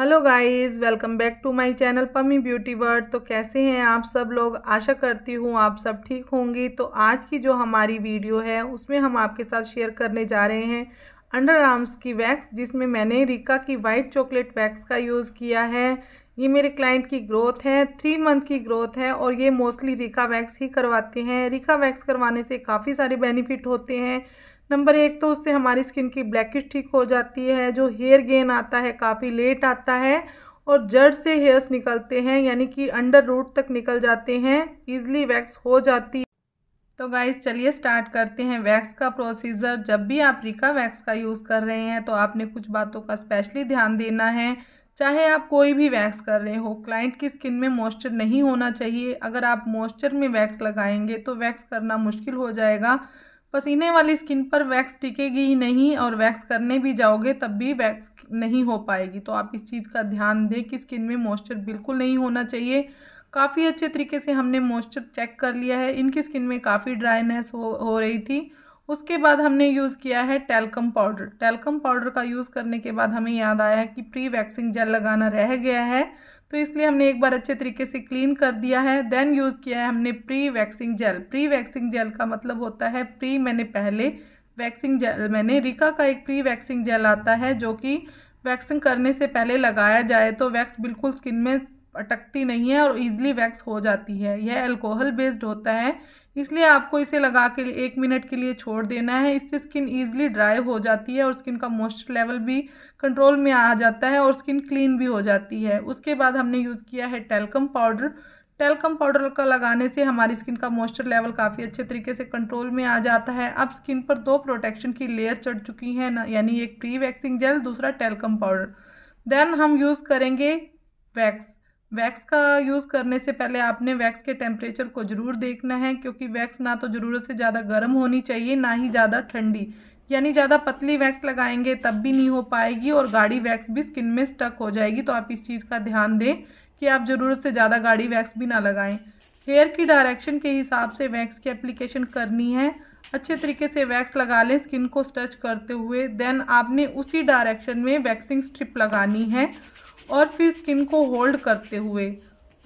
hello guys welcome back to my channel Pammi beauty world तो कैसे हैं आप सब लोग आशा करती हूँ आप सब ठीक होंगी तो आज की जो हमारी वीडियो है उसमें हम आपके साथ शेयर करने जा रहे हैं अंडर आर्म्स की वैक्स जिसमें मैंने रिका की वाइट चॉकलेट वैक्स का यूज़ किया है ये मेरे क्लाइंट की ग्रोथ है थ्री मंथ की ग्रोथ है और ये मोस्टली रिका वैक्स ही करवाते हैं रिका वैक्स करवाने से काफ़ी सारे बेनिफिट होते हैं नंबर एक तो उससे हमारी स्किन की ब्लैकिश ठीक हो जाती है जो हेयर गेन आता है काफ़ी लेट आता है और जड़ से हेयर्स निकलते हैं यानी कि अंडर रूट तक निकल जाते हैं ईज़िली वैक्स हो जाती है तो गाइज चलिए स्टार्ट करते हैं वैक्स का प्रोसीजर जब भी आप रिका वैक्स का यूज़ कर रहे हैं तो आपने कुछ बातों का स्पेशली ध्यान देना है चाहे आप कोई भी वैक्स कर रहे हो क्लाइंट की स्किन में मॉइस्चर नहीं होना चाहिए अगर आप मॉइस्चर में वैक्स लगाएंगे तो वैक्स करना मुश्किल हो जाएगा पसीने वाली स्किन पर वैक्स टिकेगी ही नहीं और वैक्स करने भी जाओगे तब भी वैक्स नहीं हो पाएगी तो आप इस चीज़ का ध्यान दें कि स्किन में मॉइस्चर बिल्कुल नहीं होना चाहिए काफ़ी अच्छे तरीके से हमने मॉइस्चर चेक कर लिया है इनकी स्किन में काफ़ी ड्राइनेस हो, हो रही थी उसके बाद हमने यूज़ किया है टेलकम पाउडर टेलकम पाउडर का यूज़ करने के बाद हमें याद आया कि प्री वैक्सिंग जेल लगाना रह गया है तो इसलिए हमने एक बार अच्छे तरीके से क्लीन कर दिया है देन यूज़ किया है हमने pre waxing gel pre waxing gel का मतलब होता है प्री मैंने पहले वैक्सिंग जेल मैंने रिका का एक प्री वैक्सिंग जेल आता है जो कि वैक्सिंग करने से पहले लगाया जाए तो वैक्स बिल्कुल स्किन में अटकती नहीं है और ईज़िली वैक्स हो जाती है यह अल्कोहल बेस्ड होता है इसलिए आपको इसे लगा के एक मिनट के लिए छोड़ देना है इससे स्किन ईजिली ड्राई हो जाती है और स्किन का मॉइस्चर लेवल भी कंट्रोल में आ जाता है और स्किन क्लीन भी हो जाती है उसके बाद हमने यूज़ किया है टेलकम पाउडर टेलकम पाउडर का लगाने से हमारी स्किन का मॉइस्चर लेवल काफ़ी अच्छे तरीके से कंट्रोल में आ जाता है अब स्किन पर दो प्रोटेक्शन की लेयर चढ़ चुकी हैं ना यानी एक प्री वैक्सिंग जेल दूसरा टेलकम पाउडर देन हम यूज़ करेंगे वैक्स वैक्स का यूज़ करने से पहले आपने वैक्स के टेम्परेचर को ज़रूर देखना है क्योंकि वैक्स ना तो ज़रूरत से ज़्यादा गर्म होनी चाहिए ना ही ज़्यादा ठंडी यानी ज़्यादा पतली वैक्स लगाएंगे तब भी नहीं हो पाएगी और गाढ़ी वैक्स भी स्किन में स्टक हो जाएगी तो आप इस चीज़ का ध्यान दें कि आप ज़रूरत से ज़्यादा गाढ़ी वैक्स भी ना लगाएं हेयर की डायरेक्शन के हिसाब से वैक्स की एप्लीकेशन करनी है अच्छे तरीके से वैक्स लगा लें स्किन को स्टच करते हुए देन आपने उसी डायरेक्शन में वैक्सिंग स्ट्रिप लगानी है और फिर स्किन को होल्ड करते हुए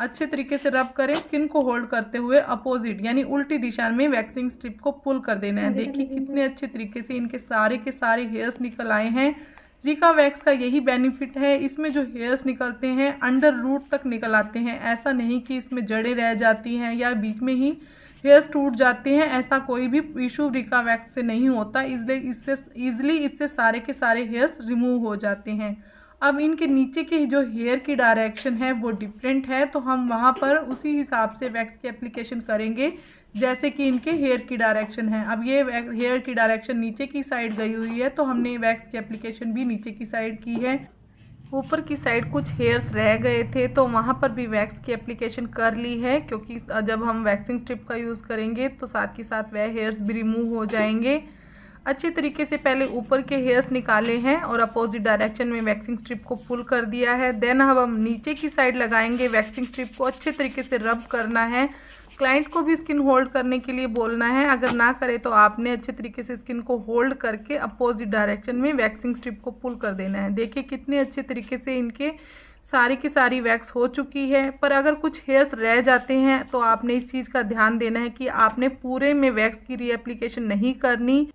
अच्छे तरीके से रब करें स्किन को होल्ड करते हुए अपोजिट यानी उल्टी दिशा में वैक्सिंग स्ट्रिप को पुल कर देना है देखिए कितने अच्छे तरीके से इनके सारे के सारे हेयर्स निकल आए हैं रिका वैक्स का यही बेनिफिट है इसमें जो हेयर्स निकलते हैं अंडर रूट तक निकल आते हैं ऐसा नहीं कि इसमें जड़ें रह जाती हैं या बीच में ही हेयर्स टूट जाते हैं ऐसा कोई भी इशू रिका वैक्स से नहीं होता इसलिए इससे ईजिली इससे सारे के सारे हेयर्स रिमूव हो जाते हैं अब इनके नीचे की जो हेयर की डायरेक्शन है वो डिफरेंट है तो हम वहाँ पर उसी हिसाब से वैक्स की एप्लीकेशन करेंगे जैसे कि इनके हेयर की डायरेक्शन है अब ये हेयर की डायरेक्शन नीचे की साइड गई हुई है तो हमने वैक्स की एप्लीकेशन भी नीचे की साइड की है ऊपर की साइड कुछ हेयर्स रह गए थे तो वहाँ पर भी वैक्स की एप्लीकेशन कर ली है क्योंकि जब हम वैक्सिंग स्ट्रिप का यूज़ करेंगे तो साथ ही साथ वह हेयर्स भी रिमूव हो जाएंगे अच्छे तरीके से पहले ऊपर के हेयर्स निकाले हैं और अपोजिट डायरेक्शन में वैक्सिंग स्ट्रिप को पुल कर दिया है देन अब हम नीचे की साइड लगाएंगे वैक्सिंग स्ट्रिप को अच्छे तरीके से रब करना है क्लाइंट को भी स्किन होल्ड करने के लिए बोलना है अगर ना करे तो आपने अच्छे तरीके से स्किन को होल्ड करके अपोजिट डायरेक्शन में वैक्सिंग स्ट्रिप को पुल कर देना है देखिए कितने अच्छे तरीके से इनके सारी की सारी वैक्स हो चुकी है पर अगर कुछ हेयर्स रह जाते हैं तो आपने इस चीज़ का ध्यान देना है कि आपने पूरे में वैक्स की रीएप्लीकेशन नहीं करनी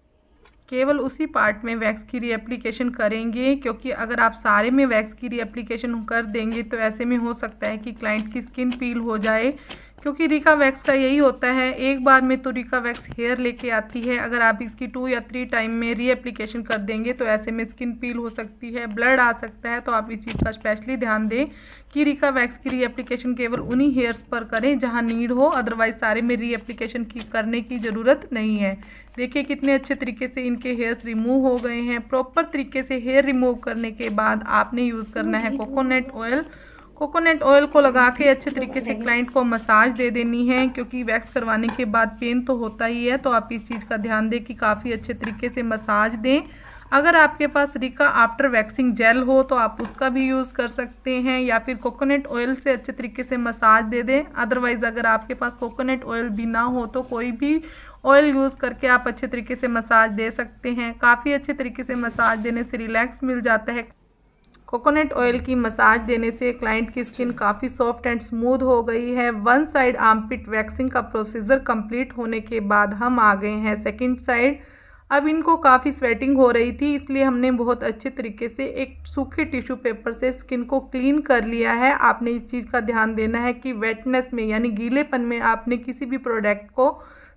केवल उसी पार्ट में वैक्स की रीएप्लीकेशन करेंगे क्योंकि अगर आप सारे में वैक्स की रीएप्लीकेशन कर देंगे तो ऐसे में हो सकता है कि क्लाइंट की स्किन पील हो जाए क्योंकि रिका वैक्स का यही होता है एक बार में तो रिका वैक्स हेयर लेके आती है अगर आप इसकी टू या थ्री टाइम में रीएप्लीकेशन कर देंगे तो ऐसे में स्किन पील हो सकती है ब्लड आ सकता है तो आप इस चीज़ का स्पेशली ध्यान दें कि रिका वैक्स की रीएप्लीकेशन केवल उन्हीं हेयर्स पर करें जहाँ नीड हो अदरवाइज सारे में रीएप्लीकेशन की करने की ज़रूरत नहीं है देखिए कितने अच्छे तरीके से इनके हेयर्स रिमूव हो गए हैं प्रॉपर तरीके से हेयर रिमूव करने के बाद आपने यूज़ करना है कोकोनट ऑयल कोकोनट ऑयल को लगा के अच्छे तरीके से क्लाइंट को मसाज दे देनी है क्योंकि वैक्स करवाने के बाद पेन तो होता ही है तो आप इस चीज़ का ध्यान दें कि काफ़ी अच्छे तरीके से मसाज दें अगर आपके पास रिका आफ्टर वैक्सिंग जेल हो तो आप उसका भी यूज़ कर सकते हैं या फिर कोकोनट ऑयल से अच्छे तरीके से मसाज दे दें अदरवाइज़ अगर आपके पास कोकोनट ऑयल भी ना हो तो कोई भी ऑयल यूज़ करके आप अच्छे तरीके से मसाज दे सकते हैं काफ़ी अच्छे तरीके से मसाज देने से रिलैक्स मिल जाता है कोकोनट ऑयल की मसाज देने से क्लाइंट की स्किन काफ़ी सॉफ्ट एंड स्मूथ हो गई है वन साइड आर्मपिट वैक्सिंग का प्रोसीजर कंप्लीट होने के बाद हम आ गए हैं सेकंड साइड अब इनको काफ़ी स्वेटिंग हो रही थी इसलिए हमने बहुत अच्छे तरीके से एक सूखे टिश्यू पेपर से स्किन को क्लीन कर लिया है आपने इस चीज़ का ध्यान देना है कि वेटनेस में यानी गीलेपन में आपने किसी भी प्रोडक्ट को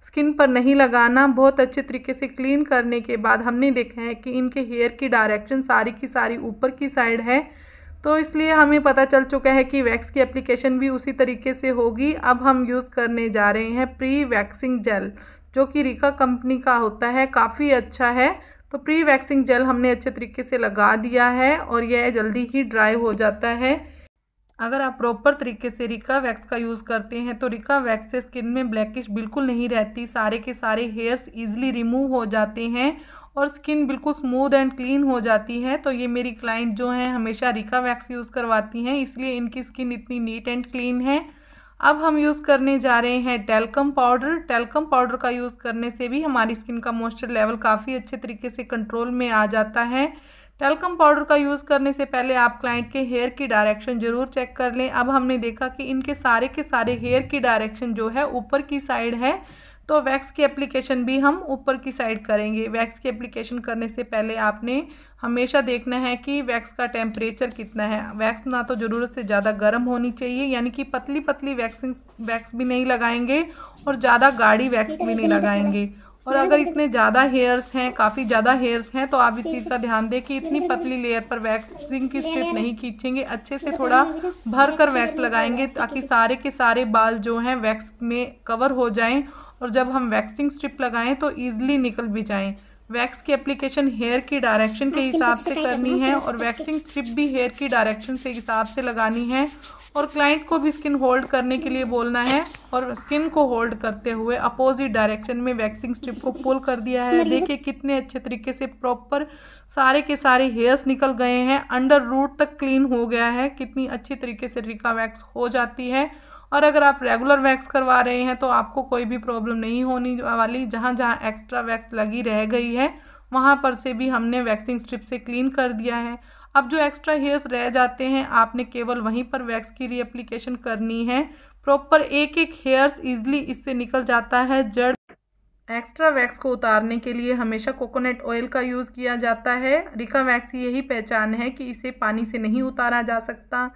स्किन पर नहीं लगाना बहुत अच्छे तरीके से क्लीन करने के बाद हमने देखा है कि इनके हेयर की डायरेक्शन सारी की सारी ऊपर की साइड है तो इसलिए हमें पता चल चुका है कि वैक्स की एप्लीकेशन भी उसी तरीके से होगी अब हम यूज़ करने जा रहे हैं प्री वैक्सिंग जेल जो कि रिका कंपनी का होता है काफ़ी अच्छा है तो प्री वैक्सिंग जेल हमने अच्छे तरीके से लगा दिया है और यह जल्दी ही ड्राई हो जाता है अगर आप प्रॉपर तरीके से रिका वैक्स का यूज़ करते हैं तो रिका वैक्स से स्किन में ब्लैकिश बिल्कुल नहीं रहती सारे के सारे हेयर्स ईजिली रिमूव हो जाते हैं और स्किन बिल्कुल स्मूथ एंड क्लीन हो जाती है तो ये मेरी क्लाइंट जो हैं हमेशा रिका वैक्स यूज़ करवाती हैं इसलिए इनकी स्किन इतनी नीट एंड क्लीन है अब हम यूज़ करने जा रहे हैं टेलकम पाउडर टेलकम पाउडर का यूज़ करने से भी हमारी स्किन का मॉइस्चर लेवल काफ़ी अच्छे तरीके से कंट्रोल में आ जाता है टेलकम पाउडर का यूज़ करने से पहले आप क्लाइंट के हेयर की डायरेक्शन ज़रूर चेक कर लें अब हमने देखा कि इनके सारे के सारे हेयर की डायरेक्शन जो है ऊपर की साइड है तो वैक्स की एप्लीकेशन भी हम ऊपर की साइड करेंगे वैक्स की एप्लीकेशन करने से पहले आपने हमेशा देखना है कि वैक्स का टेम्परेचर कितना है वैक्स ना तो ज़रूरत से ज़्यादा गर्म होनी चाहिए यानी कि पतली पतली वैक्सिंग वैक्स भी नहीं लगाएंगे और ज़्यादा गाढ़ी वैक्स भी नहीं लगाएंगे और अगर इतने ज़्यादा हेयर्स हैं काफ़ी ज़्यादा हेयर्स हैं तो आप इस चीज़ का ध्यान दें कि इतनी पतली लेयर पर वैक्सिंग की स्ट्रिप नहीं खींचेंगे अच्छे से तो थोड़ा भर कर वैक्स लगाएंगे ताकि सारे के सारे बाल जो हैं वैक्स में कवर हो जाए और जब हम वैक्सिंग स्ट्रिप लगाएं तो ईजिली निकल भी जाए वैक्स की एप्लीकेशन हेयर की डायरेक्शन के हिसाब से करनी है और वैक्सिंग स्ट्रिप भी हेयर की डायरेक्शन से हिसाब से लगानी है और क्लाइंट को भी स्किन होल्ड करने के लिए बोलना है और स्किन को होल्ड करते हुए अपोजिट डायरेक्शन में वैक्सिंग स्ट्रिप को पुल कर दिया है देखिए कितने अच्छे तरीके से प्रॉपर सारे के सारे हेयर्स निकल गए हैं अंडर रूट तक क्लीन हो गया है कितनी अच्छी तरीके से रिका वैक्स हो जाती है और अगर आप रेगुलर वैक्स करवा रहे हैं तो आपको कोई भी प्रॉब्लम नहीं होनी वाली जहाँ जहाँ एक्स्ट्रा वैक्स लगी रह गई है वहाँ पर से भी हमने वैक्सिंग स्ट्रिप से क्लीन कर दिया है अब जो एक्स्ट्रा हेयर्स रह जाते हैं आपने केवल वहीं पर वैक्स की रीअप्लीकेशन करनी है प्रॉपर एक एक हेयर्स ईजिली इससे निकल जाता है जड़ एक्स्ट्रा वैक्स को उतारने के लिए हमेशा कोकोनट ऑयल का यूज़ किया जाता है रिका वैक्स की यही पहचान है कि इसे पानी से नहीं उतारा जा सकता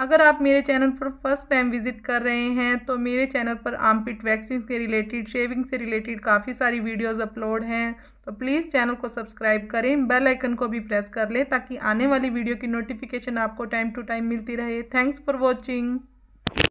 अगर आप मेरे चैनल पर फर्स्ट टाइम विजिट कर रहे हैं तो मेरे चैनल पर आमपिट वैक्सीन के रिलेटेड शेविंग से रिलेटेड काफ़ी सारी वीडियोस अपलोड हैं तो प्लीज़ चैनल को सब्सक्राइब करें बेल आइकन को भी प्रेस कर लें ताकि आने वाली वीडियो की नोटिफिकेशन आपको टाइम टू टाइम मिलती रहे थैंक्स फॉर वॉचिंग